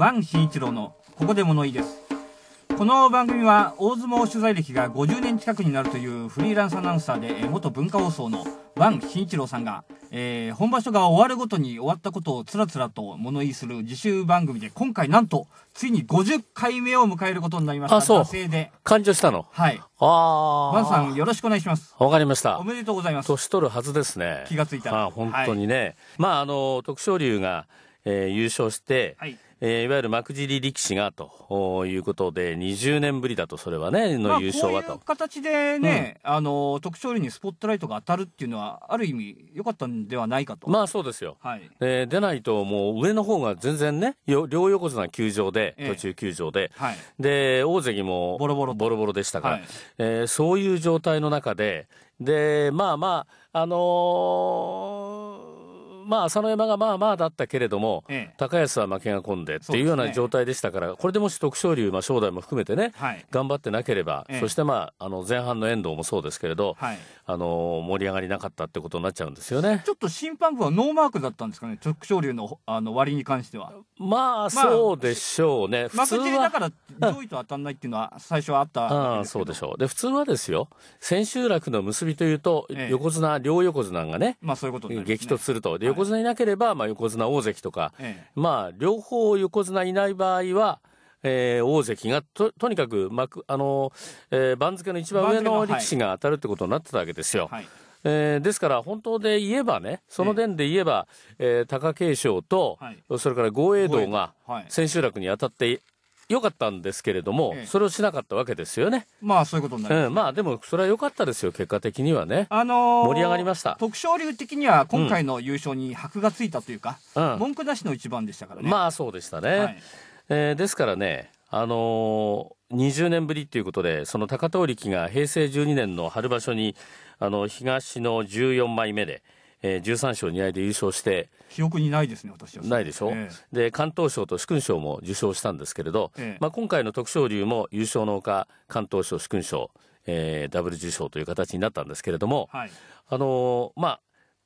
伴慎一郎のここで物言いです。この番組は大相撲取材歴が50年近くになるというフリーランスアナウンサーで元文化放送の伴慎一郎さんが、えー、本場所が終わるごとに終わったことをつらつらと物言いする自習番組で今回なんとついに50回目を迎えることになりました。あ、そう。で。完了したのはい。ああ。バンさんよろしくお願いします。わかりました。おめでとうございます。年取るはずですね。気がついたら。あ、本当にね。はい、まああの、徳勝龍がえー、優勝して、はいえー、いわゆる幕尻力士がということで、20年ぶりだと、それはね、の優勝はと。まあ、こういう形でね、うん、あの徳勝にスポットライトが当たるっていうのは、ある意味、良かったんではないかと。まあそうですよ、はいえー、でないと、もう上の方が全然ね、よ両横綱球場で、途中球場で、えー、はい、で大関もボロボロボロボロでしたから、はい、えー、そういう状態の中で、でまあまあ、あのーまあ、朝乃山がまあまあだったけれども、ええ、高安は負けが込んでっていうような状態でしたから、ね、これでもし徳勝龍、まあ、正代も含めてね、はい、頑張ってなければ、え、そしてまあ、あの前半の遠藤もそうですけれど、はい、あの盛り上がりなかったってことになっちゃうんですよねちょっと審判部はノーマークだったんですかね直昇流のあの割に関してはまあ、そうでしょうね負けてりだから上位と当たんないっていうのは 最初はあったあそうでしょうで普通はですよ千秋楽の結びというと、横綱両横綱がね,、まあ、そういうこと激突するとで横綱いなければ、まあ、横綱大関とか、まあ両方横綱いない場合はえー、大関がと、とにかく幕、あの、えー、番付の一番上の力士が当たるってことになってたわけですよ。えー、ですから、本当で言えばね、その点で言えば、ええー、貴景勝と、はい、それから豪栄道が千秋楽に当たってよかったんですけれども、それをしなかったわけですよね。まあそういうことになります、ね、うん。まあでもそれは良かったですよ、結果的にはね。あのー、盛り上がりました。徳勝龍的には今回の優勝に箔がついたというか、うん、文句なしの一番でしたからね。まあそうでしたね。はいえー、ですからね、あのー、20年ぶりということで、その高遠力が平成12年の春場所に、あの、東の14枚目で、えー、13勝2敗で優勝して、記憶にないですね、私は。ないでしょ、えー、で、関東賞と殊勲賞も受賞したんですけれど、えー、まあ、今回の徳勝龍も優勝のほか、関東賞、殊勲賞、えー、ダブル受賞という形になったんですけれども、はい、あのー、まあ、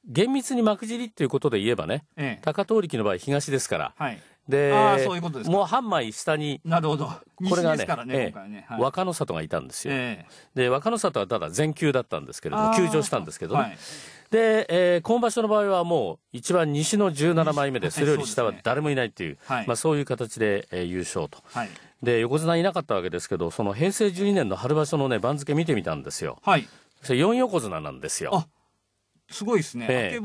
厳密に幕尻っていうことで言えばね、ええ、高遠力の場合東ですから、で、もう半枚下に、なるほど。これがね、若の里がいたんですよ、で、若の里はただ全球だったんですけれども、休場したんですけどね。で、え今場所の場合はもう一番西の17枚目で、それより下は誰もいないっていう、まあそういう形で、え優勝と。で、横綱いなかったわけですけど、その平成12年の春場所のね、番付見てみたんですよ。はい。4横綱なんですよ。すごいですね。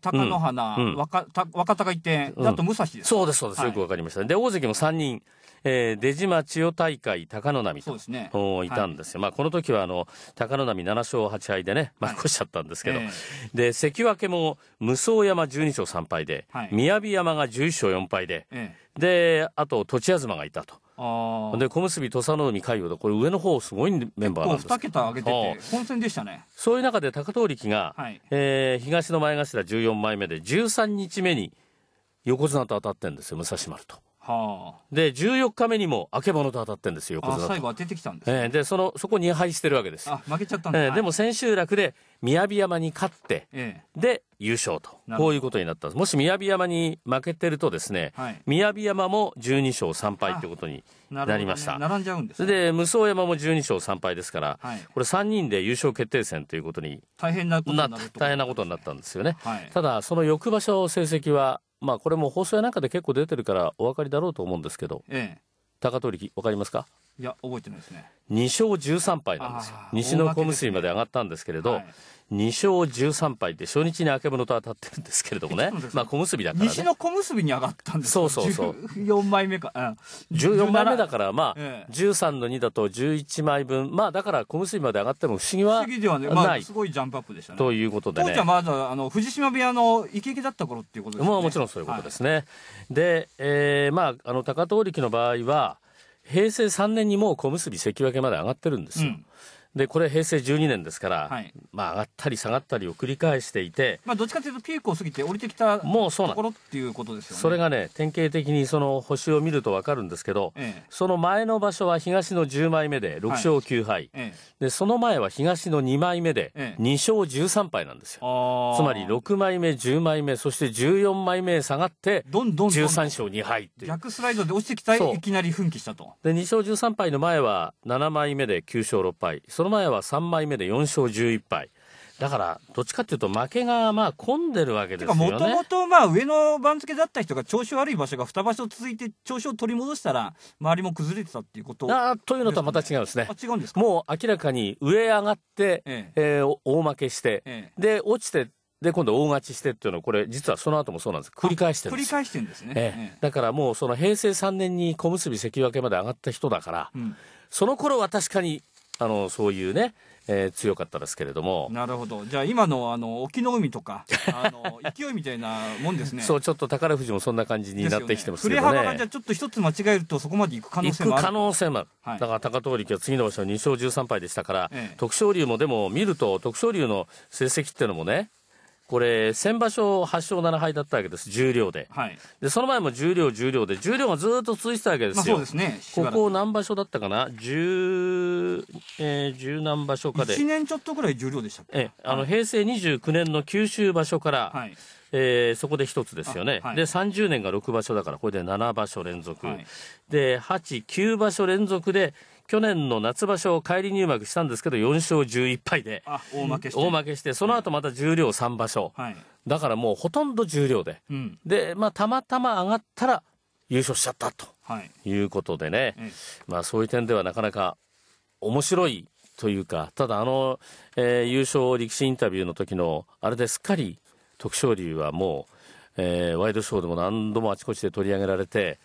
貴乃花、うん若若隆一点、あと武蔵です、そうです、そうです、はい、よくわかりました。で、大関も3人。えー、出島千代大会貴乃波と、ね、いたんですよ、はい、まあ、この時はあの貴乃波7勝8敗でね負け越しちゃったんですけど、はいえー、で関脇も無双山12勝3敗で、はい、雅山が11勝4敗で、えー、であと栃東がいたと。で小結土佐の海海洋でこれ上の方すごいメンバーなんです2桁上げてて混戦でしたねそういう中で高藤力が、はい、えー、東の前頭14枚目で13日目に横綱と当たってるんですよ武蔵丸と。はあ、で14日目にもあけぼのと当たってんですよあ最後当ててきたんです、えー、でそのそこ2敗してるわけですあ負けちゃったんえー、でも千秋楽で雅山に勝って、で優勝とこういうことになったもし雅山に負けてるとですね、はい、雅山も12勝3敗ということになりました、ね、並んじゃうんです、ね、で無双山も12勝3敗ですから、はい、これ3人で優勝決定戦ということに大変なことになったんですよね、はい、ただその翌場所成績はまあこれも放送やなんかで結構出てるからお分かりだろうと思うんですけど、ええ、高取り分かりますかいや、覚えてないですね。2勝13敗なんですよ。西の小結まで上がったんですけれど、ね2勝13敗で初日に曙と当たってるんですけれどもね。まあ小結だから、ね、西の小結に上がったんですそうそうそう。14枚目か。うん、14枚目だから、まあ、ええ、13の2だと11枚分。まあだから小結まで上がっても不思議はない。不思議ではね、まあ、すごいジャンプアップでしたね。ということでね。当時はまだ、あの、藤島部屋のイケイケだった頃っていうことですね。まあもちろんそういうことですね。はい、で、えー、まあ、あの、高遠力の場合は、平成3年にもう小結関脇まで上がってるんですよ。うんでこれ平成12年ですから、はい、まあ、上がったり下がったりを繰り返していて、まあ、どっちかというとピークを過ぎて降りてきたもうそうところっていうことですよねそれがね典型的にその星を見ると分かるんですけど、ええ、その前の場所は東の10枚目で6勝9敗、はいえ、でその前は東の2枚目で2勝13敗なんですよ、つまり6枚目10枚目そして14枚目下がってどんどんどん13勝2敗逆スライドで落ちてきたいきなり奮起したとで2勝13敗の前は7枚目で9勝6敗その前は3枚目で4勝11敗。だから、どっちかっていうと、負けがまあ混んでるわけですよね。もともとまあ上の番付だった人が調子悪い場所が2場所続いて、調子を取り戻したら、周りも崩れてたっていうこと、ね、あというのとはまた違うんですね。違うんですもう明らかに上上がって、えええー、大負けして、ええ、で、落ちて、で、今度大勝ちしてっていうのは、これ、実はその後もそうなんです。繰り返してるんです。繰り返してんですね。ええ、だからもう、その平成3年に小結関脇まで上がった人だから、うん、その頃は確かにあのそういうね、えー、強かったですけれどもなるほどじゃあ今のあの沖の海とかあの 勢いみたいなもんですねそうちょっと宝富士もそんな感じになってきてますけどね振れ幅がじゃあちょっと一つ間違えるとそこまでいく可能性もある可能性もある、はい、だから高藤力は次の場所2勝13敗でしたから、ええ、徳勝龍もでも見ると徳勝龍の成績っていうのもねこれ、先場所8勝7敗だったわけです、十両で。はい、で、その前も十両、十両で、十両がずっと続いてたわけですよ。まあ、そうですね。ここ何場所だったかな十、えー、十何場所かで。1年ちょっとぐらい十両でしたっけええ、あの、はい、平成29年の九州場所から、はい、えー、そこで一つですよね、はい、で30年が6場所だからこれで7場所連続、はい、で89場所連続で去年の夏場所返り入幕したんですけど4勝11敗で大負けして大負けしてその後また十両3場所、はい、だからもうほとんど十両で、うん、で、まあ、たまたま上がったら優勝しちゃったということでね、はい、まあ、そういう点ではなかなか面白いというかただあの、えー、優勝力士インタビューの時のあれですっかり徳勝龍はもう、えー、ワイドショーでも何度もあちこちで取り上げられて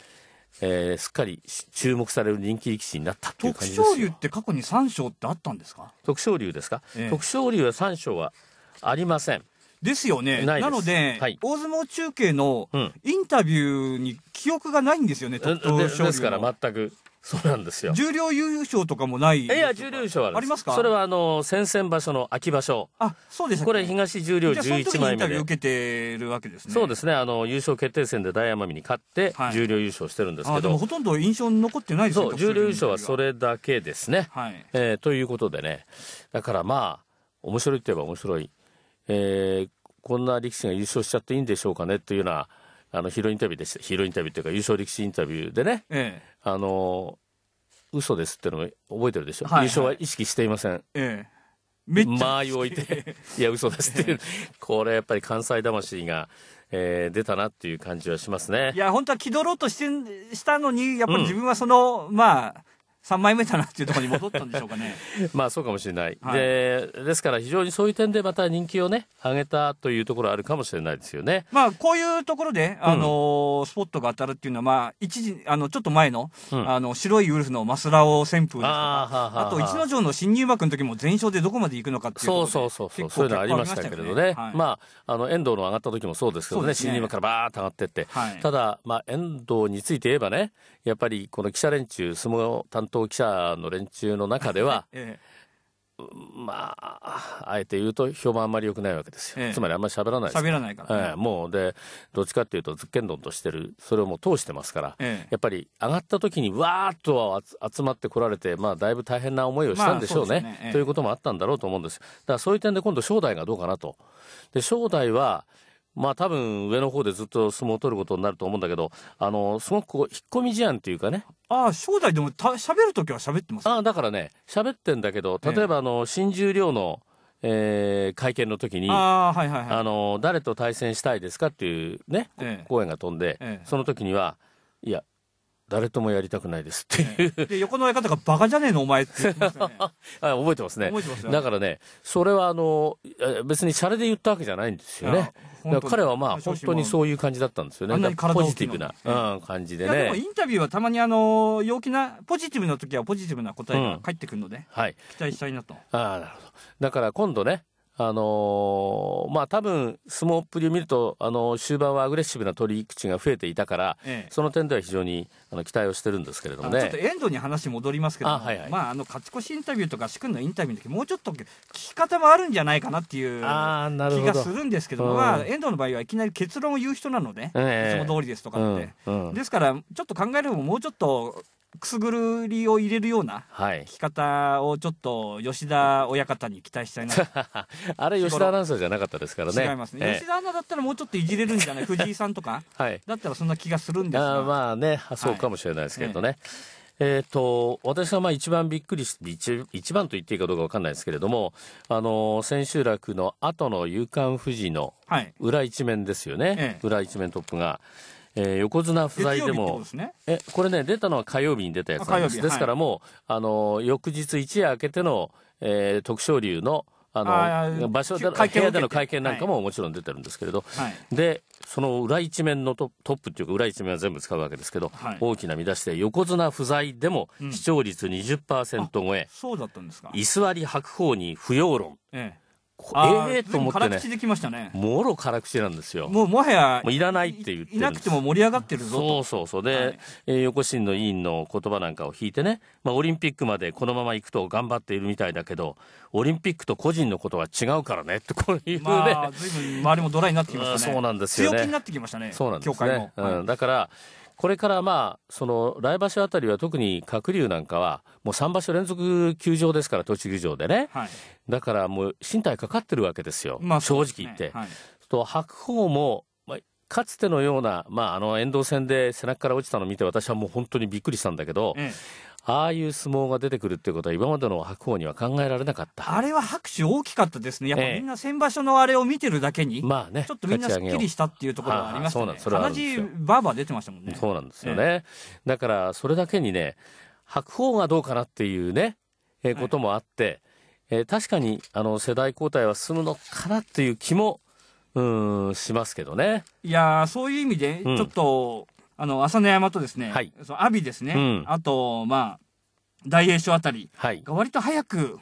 えー、すっかり注目される人気力士になったという感じです徳勝龍って過去に3勝ってあったんですか徳勝龍ですか、ええ、徳龍は3勝はありませんですよねなので、はい、大相撲中継のインタビューに記憶がないんですよね、うん、徳勝龍ですから全くそうなんですよ。重量優勝とかもないいや、重量優勝はありますかそれは、あの、先々場所の秋場所。あ、そうです、これ、東十両11枚目で。受けてるわけですね。そうですね。あの、優勝決定戦で大奄美に勝って、重量優勝してるんですけど。ほとんど印象に残ってないですね。そう、重量優勝はそれだけですね。はい。えー、ということでね。だからまあ、面白いといえば面白い。えー、こんな力士が優勝しちゃっていいんでしょうかねというようなあの、ヒロインタビューでした、ヒロインタビューというか、優勝力士インタビューでね、ええ、あの、嘘ですってのを覚えてるでしょ、はいはい、優勝は意識していません。ええめっちゃ間合いを置いて、いや、嘘ですっていう、これやっぱり関西魂が、えー、出たなっていう感じはしますね。いや、本当は気取ろうとしてしたのに、やっぱり自分はその、うん、まあ、3枚目だなっていうところに戻ったんでしょうかね まあそうかもしれない、はい、でですから非常にそういう点でまた人気をね上げたというところあるかもしれないですよねまあこういうところで、あのーうん、スポットが当たるっていうのはまあ一時あのちょっと前のうん、あの白いウルフのマスラオ旋風ですとかあと逸ノ城の新入幕の時も全勝でどこまでいくのかっていうそうそうそうそう、そういうのありましたけれどね、はい、まああの遠藤の上がった時もそうですけどね、ね、新入幕からバーッと上がってって、はい、ただまあ遠藤について言えばねやっぱりこの記者連中相撲担当党記者の連中の中では、ええ、まあ、あえて言うと評判あんまり良くないわけですよ。え、つまりあんまり喋らないです。喋らないから、ね、ええ、もうで、どっちかっていうと、ずっけんどんとしてる、それをもう通してますから、やっぱり上がった時にわーっと集まってこられて、まあ、だいぶ大変な思いをしたんでしょうねまあうね、ということもあったんだろうと思うんです。だからそういう点で今度、正代がどうかなと。で、正代は、まあ多分上の方でずっと相撲を取ることになると思うんだけど、あの、すごくこう、引っ込み思案っていうかね。ああ、正代でもた喋るときは喋ってます、ああ、だからね、喋ってんだけど、例えばあの、新十両の、えー、会見の時にあ、はいはいはい、あの誰と対戦したいですかっていうね、ええ、声が飛んで、ええ、その時にはいや誰ともやりたくないですっていう、ね、で横の相方が「バカじゃねえのお前」って、ね、覚えてますね、ね、だからねそれはあの別にシャレで言ったわけじゃないんですよね彼はまあ本当にそういう感じだったんですよねポジティブな、うん、感じでねでもインタビューはたまにあの陽気なポジティブな時はポジティブな答えが返ってくるので、うんはい、期待したいなとああなるほどだから今度ねあのー、まあ多分相撲っぷりを見ると、あの終盤はアグレッシブな取り口が増えていたから、ええ、その点では非常にあの期待をしてるんですけれどもねちょっと遠藤に話戻りますけど、はいはい、まあ、あの勝ち越しインタビューとか、主君のインタビューの時もうちょっと聞き方もあるんじゃないかなっていう気がするんですけど、うん、まあ、遠藤の場合はいきなり結論を言う人なので、ええ、いつも通りですとかって、うんうん、ですから、ちょっと考えるのももうちょっとくすぐりを入れるような聞き方をちょっと吉田親方に期待したいな、い、あれ吉田アナウンサーじゃなかったですからね違いますね、ええ、吉田アナだったらもうちょっといじれるんじゃない藤井さんとか、はい、だったらそんな気がするんですがまあねそうかもしれないですけどね、はい、えーと、私はまあ一番びっくりして一一番と言っていいかどうか分かんないですけれどもあの千秋楽の後の「夕刊富士」の裏一面ですよね、え、裏一面トップが。えー、横綱不在でも、ね、えこれね、出たのは火曜日に出たやつなんです。ですからもう、あの、翌日一夜明けての、えー、徳勝龍の、あの場所で部屋での会見なんかももちろん出てるんですけれど、はい、でその裏一面のトトップっていうか裏一面は全部使うわけですけど、はい、大きな見出しで横綱不在でも視聴率20%超え、うん、そうだったんですか居座り白鵬に不要論、ええ、ええー、と思ってね。辛口できましたね。もろ辛口なんですよ。もうもはや、もういらないって言っていなくても盛り上がってるぞそうそうそう。で、はい、えー、横新の委員の言葉なんかを引いてね、まあ、オリンピックまでこのまま行くと頑張っているみたいだけど、オリンピックと個人のことは違うからねっ こういうね。まあ、随分周りもドライになってきましたね。そうなんですよね。強気になってきましたね。そうなんですね。協会も。うん、だから、これからまあ、その来場所あたりは特に鶴竜なんかは、もう3場所連続休場ですから、栃木場でね、はい、だからもう、身体かかってるわけですよ、まあ、正直言って。ねはい、と白鵬もかつてのような、まあ、あの遠藤戦で背中から落ちたのを見て私はもう本当にびっくりしたんだけど、ええ、ああいう相撲が出てくるってことは今までの白鵬には考えられなかったあれは拍手大きかったですねやっぱみんな先場所のあれを見てるだけに、まあね、ちょっとみんなすっきりしたっていうところがありますね同じバーバー出てましたもんねそうなんですよね、だからそれだけにね白鵬がどうかなっていうね、えー、こともあって、はいえー、確かにあの世代交代は進むのかなっていう気もうんしますけどね。いやそういう意味で、ちょっとあの、朝乃山とですね、はい、その阿炎ですね、うん、あと、まあ、大栄翔あたりが割と早く、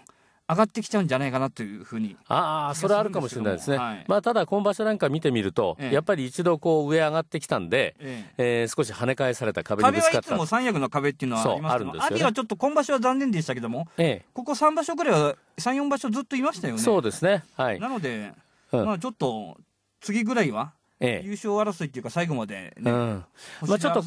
上がってきちゃうんじゃないかなというふうにああ、それはあるかもしれないですね、はい、まあ、ただ、今場所なんか見てみると、ええ、やっぱり一度こう上上がってきたんで、えええー、少し跳ね返された壁にぶつかった壁はいつも三役の壁っていうのはありますけど、阿炎、ね、はちょっと今場所は残念でしたけども、ええ、ここ3場所ぐらいは、3、4場所ずっといましたよね。そうですね、はい、なので、うん、まあ、ちょっと次ぐらいはええ、優勝争いっていうか、最後までね、うん、まあ、ちょっと、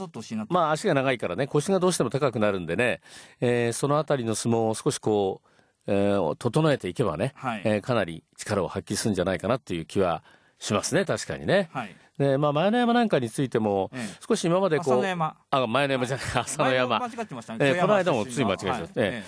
まあ、足が長いからね、腰がどうしても高くなるんでね、えー、そのあたりの相撲を少しこう、えー、整えていけばね、はい、えー、かなり力を発揮するんじゃないかなっていう気はしますね、確かにね。はいでまあ、前の山なんかについても、ええ、少し今までこう、あ前の山じゃない、朝の山、ねえー、この間もつい間違えちゃって、ええ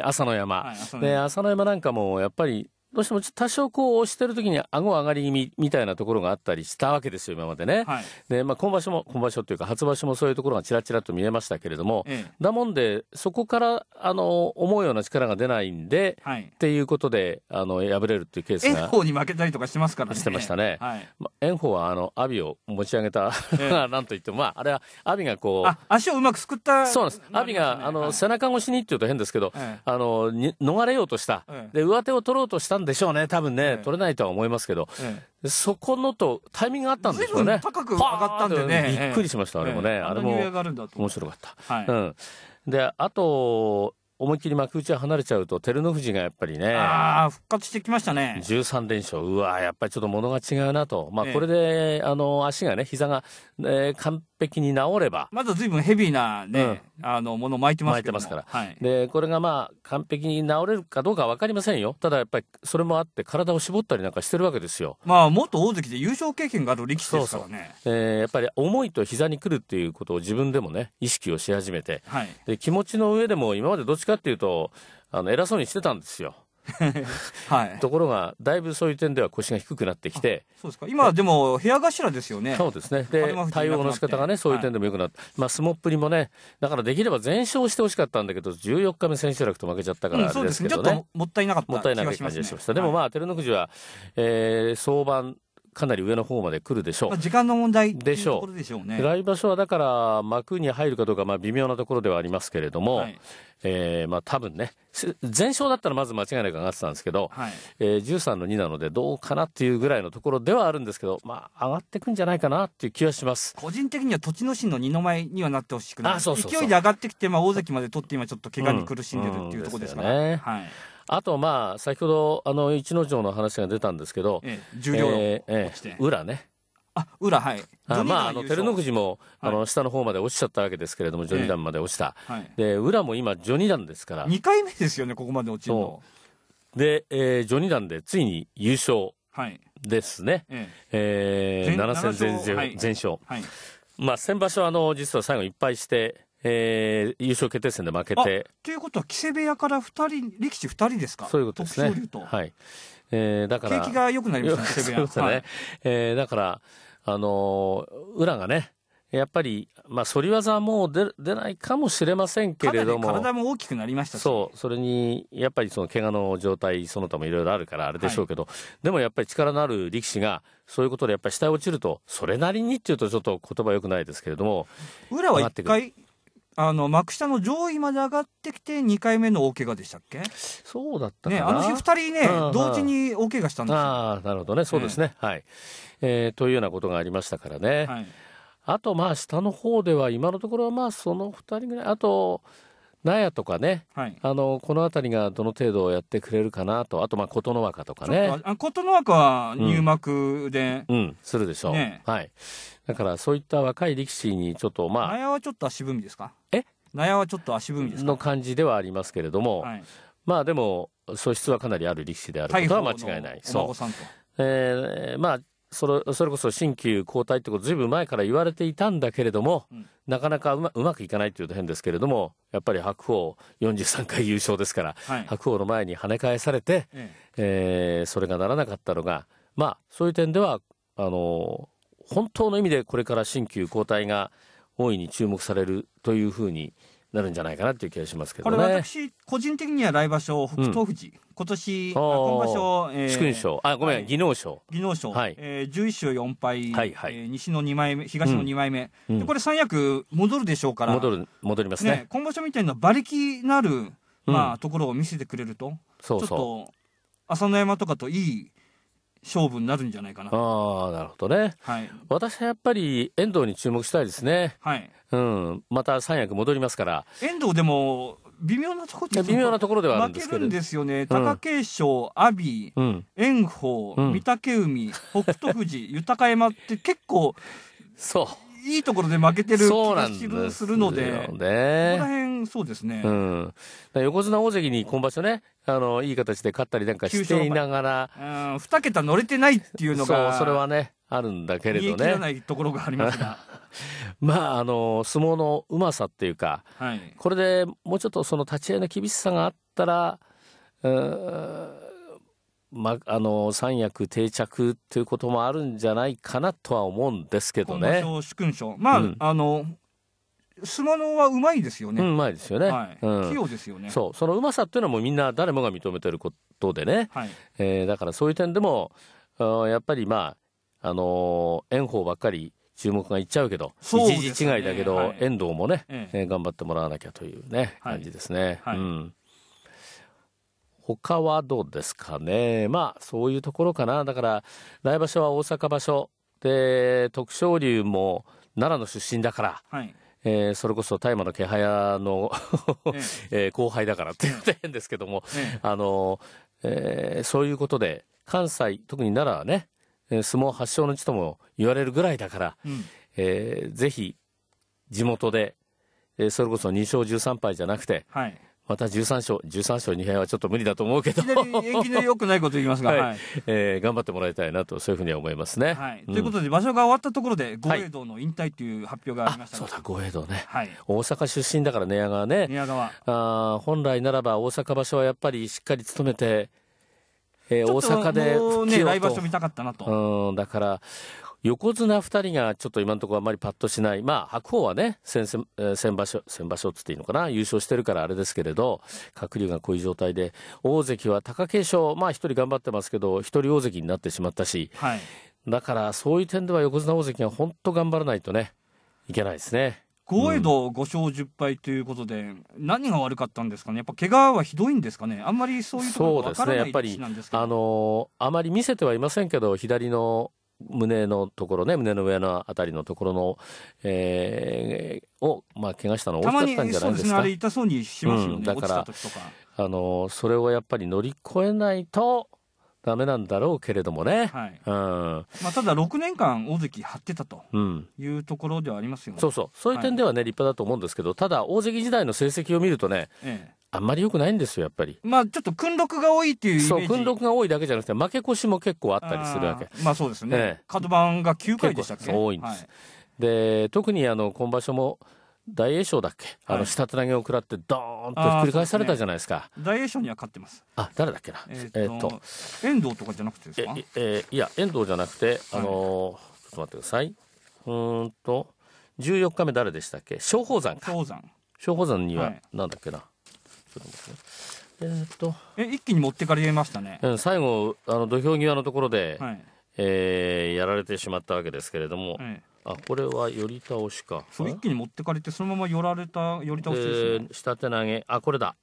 えー、朝の山、はい、朝の山なんかもやっぱりどうしても多少こう押してる時に顎上がり気味みたいなところがあったりしたわけですよ、今までね。はい、で、まあ、今場所も、今場所というか、初場所もそういうところがちらちらと見えましたけれども、ええ、だもんで、そこから、あの、思うような力が出ないんで、はい、っていうことで、あの、敗れるっていうケースが。炎鵬に負けたりとかしてますからね。してましたね。はい、まあ、炎鵬は、あの、阿炎を持ち上げた、え、なんといっても、まあ、あれは、阿炎がこう。あ足をうまくすくった。そうなんです。阿炎が、あの、背中越しにっていうと変ですけど、あの、逃れようとした。で、上手を取ろうとしたんでしょうね、多分ね、取れないとは思いますけど、そこのとタイミングがあったんでしょうね。高く上がったんでね。びっくりしました、あれもね。あれも面白かった。はい、うん、で、あと、思いっきり幕内離れちゃうと照ノ富士がやっぱりねああ復活してきましたね13連勝うわやっぱりちょっと物が違うなとまあこれで、ええ、あの足がね膝が、えー、完璧に治ればまだ随分ヘビーなね、うん、あのもの巻いてますけど巻いてますから、はい、でこれがまあ完璧に治れるかどうか分かりませんよただやっぱりそれもあって体を絞ったりなんかしてるわけですよまあ元大関で優勝経験がある力士ですからねそえー、やっぱり重いと膝にくるっていうことを自分でもね意識をし始めて、はい、で気持ちの上でも今までどっちかっていうと、あの、偉そうにしてたんですよ。はい、ところが、だいぶそういう点では腰が低くなってきて、そうですか今、でも部屋頭ですよね、そうですねで対応の仕方がね、そういう点でもよくなって、はい、まあ、スモップにもね、だからできれば全勝してほしかったんだけど、14日目、千秋楽と負けちゃったから、ねうん、そうですね、ちょっともったいなかったもったいない感じがしました、でもまあ、照ノ富士は、えー、早晩、かなり上の方まで来るでしょう。まあ、時間の問題でしょう。でしょうね。来場所はだから幕に入るかどうかまあ微妙なところではありますけれども、はい、えー、まあ多分ね、全勝だったらまず間違いなく上がってたんですけど、はい、えー、13の2なのでどうかなっていうぐらいのところではあるんですけど、まあ上がってくんじゃないかなっていう気はします。個人的には栃ノ心の二の前にはなってほしくない。あそうそうそう勢いで上がってきて、まあ大関まで取って今ちょっと怪我に苦しんでるっていうところですかね。うん、ね。はい。あと、まあ、先ほど、あの、一之城の話が出たんですけど、ええ、重量の、えええ、裏ね。あ、裏、はい。あまあ、あの、照ノ富士も、あの、下の方まで落ちちゃったわけですけれども、序二段まで落ちた。はい、で、裏も今、序二段ですから。二回目ですよね、ここまで落ちるの。で、えー、序二段でついに優勝ですね。はい、えー、7戦全勝。全勝はい、まあ、先場所、あの、実は最後いっぱいして、えー、優勝決定戦で負けて。ということは、木瀬部屋から2人、力士2人ですかそういうことですね。はい。えー、だから。景気が良くなりました、木瀬部屋。ね。はい、えー、だから、あのー、裏がね、やっぱり、まあ、反り技はもう出出ないかもしれませんけれども。体も大きくなりましたし。そう、それに、やっぱりその怪我の状態、その他もいろいろあるからあれでしょうけど、はい、でもやっぱり力のある力士が、そういうことでやっぱり下落ちると、それなりにっていうとちょっと言葉良くないですけれども。裏は一回、あの幕下の上位まで上がってきて2回目の大怪我でしたっけそうだったねあの日2人ね同時に大怪我したんですよああなるほどねそうですね、はい、えー、というようなことがありましたからね、はい、あとまあ下の方では今のところはまあその2人ぐらいあと納屋とかね、はい、あのこの辺りがどの程度やってくれるかなとあとまあ琴ノ若とかね琴ノ若は入幕で、うん、うん、するでしょう、ね、はいだからそういった若い力士にちょっとまあ納屋はちょっと足踏みですかえ納屋はちょっと足踏みですの感じではありますけれども、はい、まあでも素質はかなりある力士であることは間違いないそう、えー、まあそれそれこそ新旧交代ってことずいぶん前から言われていたんだけれども、うん、なかなかうまうまくいかないというと変ですけれどもやっぱり白鵬43回優勝ですから、はい、白鵬の前に跳ね返されて、えええー、それがならなかったのがまあそういう点ではあの本当の意味でこれから新旧交代が大いに注目されるというふうになるんじゃないかなっていう気がしますけどね。これ私、個人的には来場所、北東富士、うん、今年、今場所、えー、賞、あ、ごめん、はい、技能賞。技能賞、はい、えー、11勝4敗、はいはい、えー、西の2枚目、東の2枚目、うん、でこれ三役戻るでしょうから、戻る、戻りますね。ね今場所みたいな馬力なる、まあ、うん、ところを見せてくれると、そうそうちょっと、朝乃山とかといい勝負になるんじゃないかな。ああ、なるほどね。はい。私はやっぱり遠藤に注目したいですね。はい。うん。また三役戻りますから。遠藤でも、微妙なところ微妙なところではあるんですけ負けるんですよね。貴景勝、阿炎、うん、炎鵬、御嶽海、北勝富士、豊山って結構、そう。いいところで負けてる気がするので、そね、ここ辺、そうですね。うん、横綱大関に今場所ね、あの、いい形で勝ったりなんかしていながら。うん、2桁乗れてないっていうのが。そう、それはね、あるんだけれどね。見えないところがありますが。まあ、あの、相撲のうまさっていうか、はい、これでもうちょっとその立ち合いの厳しさがあったら、うん、ま、あの三役定着ということもあるんじゃないかなとは思うんですけどね。まあ、うん、あのスノのはうまいですよね。うまいですよね。はいうん、器用ですよね。そう、そのうまさっていうのはもうみんな誰もが認めてることでね。はい、えー、だからそういう点でも、やっぱりまあ、あのー、炎鵬ばっかり注目がいっちゃうけど、ね、一時違いだけど、はい、遠藤もね、ええ、頑張ってもらわなきゃというね、はい、感じですね。はい、うん他はどうですかね。まあ、そういうところかな。だから、来場所は大阪場所。で、徳勝龍も奈良の出身だから。はいえー、それこそ大麻の気配屋のええ 後輩だからって言ってるんですけども、あのえー、そういうことで関西特に奈良はね相撲発祥の地とも言われるぐらいだから、うん、えー、ぜひ地元で、えー、それこそ2勝13敗じゃなくて、はいまた13勝、13勝2敗はちょっと無理だと思うけど。いきなり、いきなり良くないこと言いますが、はいはい、えー、頑張ってもらいたいなと、そういうふうには思いますね。はいということで、場所が終わったところで、豪栄道の引退という発表がありました、そうだ、豪栄道ね、はい、大阪出身だから、寝屋川ね。寝屋川あ。本来ならば、大阪場所はやっぱりしっかり務めて、えー、大阪で復帰をと、ね、来場所見たかったなと。うん、だから、横綱二人がちょっと今のところあまりパッとしない。まあ、白鵬はね、先々、先場所、先場所つっていいのかな優勝してるからあれですけれど、鶴竜がこういう状態で、大関は貴景勝、まあ一人頑張ってますけど、一人大関になってしまったし、はい、だからそういう点では横綱大関が本当頑張らないとね、いけないですね。豪栄道5勝10敗ということで、うん、何が悪かったんですかね、やっぱ怪我はひどいんですかね、あんまりそういうところ分からないですね、やっぱり、あのー、あまり見せてはいませんけど、左の胸のところね、胸の上のあたりのところの、えー、を、まあ、怪我したの大きかったんじゃないですか。すね、痛そうにしますよね、うん、だから、あの、それをやっぱり乗り越えないと、ダメなんだろうけれどもね。はい。うん。まあ、ただ6年間大関張ってたというところではありますよね。うん、そうそう。そういう点ではね、はい、立派だと思うんですけど、ただ大関時代の成績を見るとね、ええ、あんまり良くないんですよ、やっぱり。まあ、ちょっと訓読が多いっていうそう、訓読が多いだけじゃなくて、負け越しも結構あったりするわけ。まあそうですね。カド角番が9回でしたっけ多いんです。はい、で、特にあの、今場所も、大栄翔だっけ、はい、あの下手投げを食らってドーンとひっくり返されたじゃないですか、ね、大栄翔には勝ってますあ誰だっけなえー、っと遠藤とかじゃなくてですかえ、えー、いや遠藤じゃなくてあのーはい、ちょっと待ってくださいうんと14日目誰でしたっけ松鳳山か松鳳山には、なんだっけな、えー、っとえ一気に持ってかれましたね。最後あの土俵際のところで、はい、えー、やられてしまったわけですけれども。はいあこれは寄り倒しかそう一気に持ってかれてそのまま寄られた寄り倒しですね、下手投げあこれだ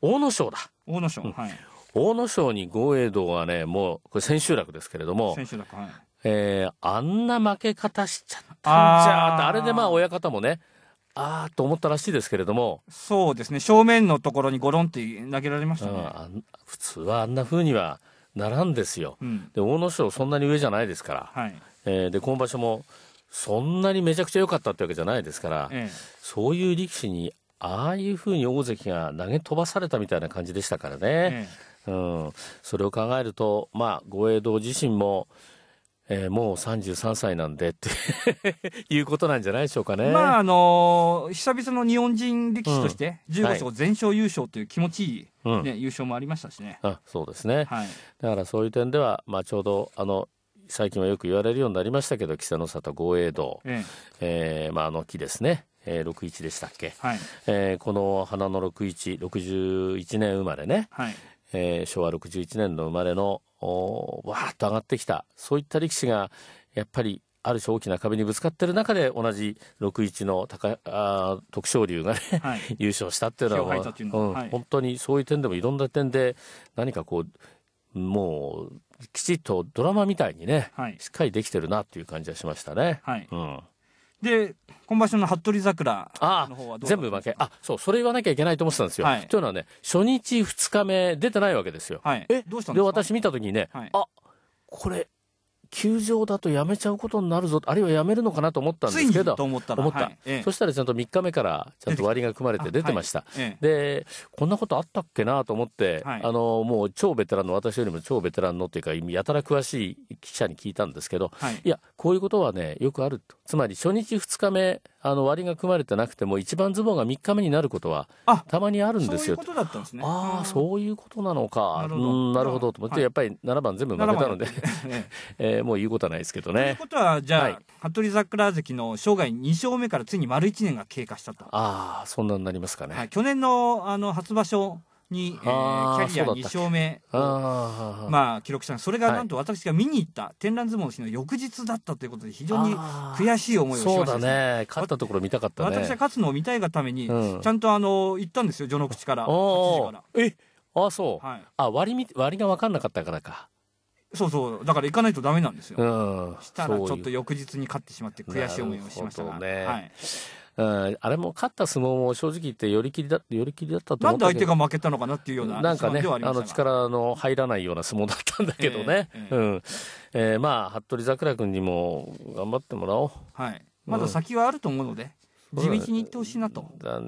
阿武咲だ阿武咲、うん、はい、阿武咲に豪栄道はねもうこれ千秋楽ですけれども千秋楽はいえー、あんな負け方しちゃったんじゃあれでまあ親方もねああと思ったらしいですけれどもそうですね正面のところにゴロンって投げられましたね、うん、普通はあんなふうにはならんですよ、うん、で大野咲そんなに上じゃないですから、はいえー、で今場所もそんなにめちゃくちゃ良かったってわけじゃないですから、ええ、そういう力士にああいうふうに大関が投げ飛ばされたみたいな感じでしたからね、ええ、うん、それを考えると、まあ、護衛道自身も、えー、もう33歳なんでって いうことなんじゃないでしょうかね。まあ、あのー、久々の日本人力士として、15勝全勝優勝という気持ちいい、ね、うん、優勝もありましたしね。あそうですね、はい、だからそういう点では、まあ、ちょうどあの最近はよく言われるようになりましたけど、稀勢の里豪栄道、えええー、まあ、あの木ですね。えー、61でしたっけ、はい、えー、この花の6161年生まれね、えー、昭和61年の生まれの、わーっと上がってきた、そういった力士が、やっぱり、ある種大きな壁にぶつかってる中で同じ61の高あ徳勝龍がね、はい、優勝したっていうのは、うのはうん、本当にそういう点でもいろんな点で何かこうもうきちっとドラマみたいにね、はい、しっかりできてるなっていう感じはしましたね。はい、うんで、今場所の服部桜の方はどう全部負け。あ、そう、それ言わなきゃいけないと思ってたんですよ。はい、というのはね、初日、2日目、出てないわけですよ。はい、えどうしたんで私見た時にね、はい、あこれ、球場だとやめちゃうことになるぞ、あるいはやめるのかなと思ったんですけど、思った、はい、そしたらちゃんと3日目からちゃんと割が組まれて出てました、はい、でこんなことあったっけなと思って、はい、あのもう超ベテランの、私よりも超ベテランのっていうか、やたら詳しい記者に聞いたんですけど、いや、こういうことはね、よくあると、つまり初日、2日目、あの割が組まれてなくても一番ズボンが3日目になることはたまにあるんですよ。そういうことだったんですね。ああ、そういうことなのか。なるほどと思って、やっぱり7番全部負けたので、えー、もう言うことはないですけどね。ということは、じゃあ、はい、服部桜関の生涯2勝目からついに丸1年が経過したと。ああ、そんなになりますかね。はい、去年のあの初場所に、えー、キャリア2勝目まあ、記録したそれがなんと私が見に行った、はい、天覧相撲の日の翌日だったということで非常に悔しい思いをしました、ね、ね勝ったところ見たかった、ね、私は勝つのを見たいがために、うん、ちゃんとあの行ったんですよ序の口から8時からえあそう、はい、あ割み割が分かんなかったからかそうそうだから行かないとダメなんですよ、うん、したらちょっと翌日に勝ってしまって悔しい思いをしましたが、ね、はいうん、あれも勝った相撲も正直言って寄り切りだ寄り切りだったと思なんで相手が負けたのかなっていうようななんかねあの力の入らないような相撲だったんだけどね、えー、うん、えー、まあ服部桜君にも頑張ってもらおうはいまだ先はあると思うので、うん、地道にいってほしいなとい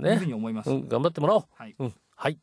うふうに思います、ねうん、頑張ってもらおうはい、はい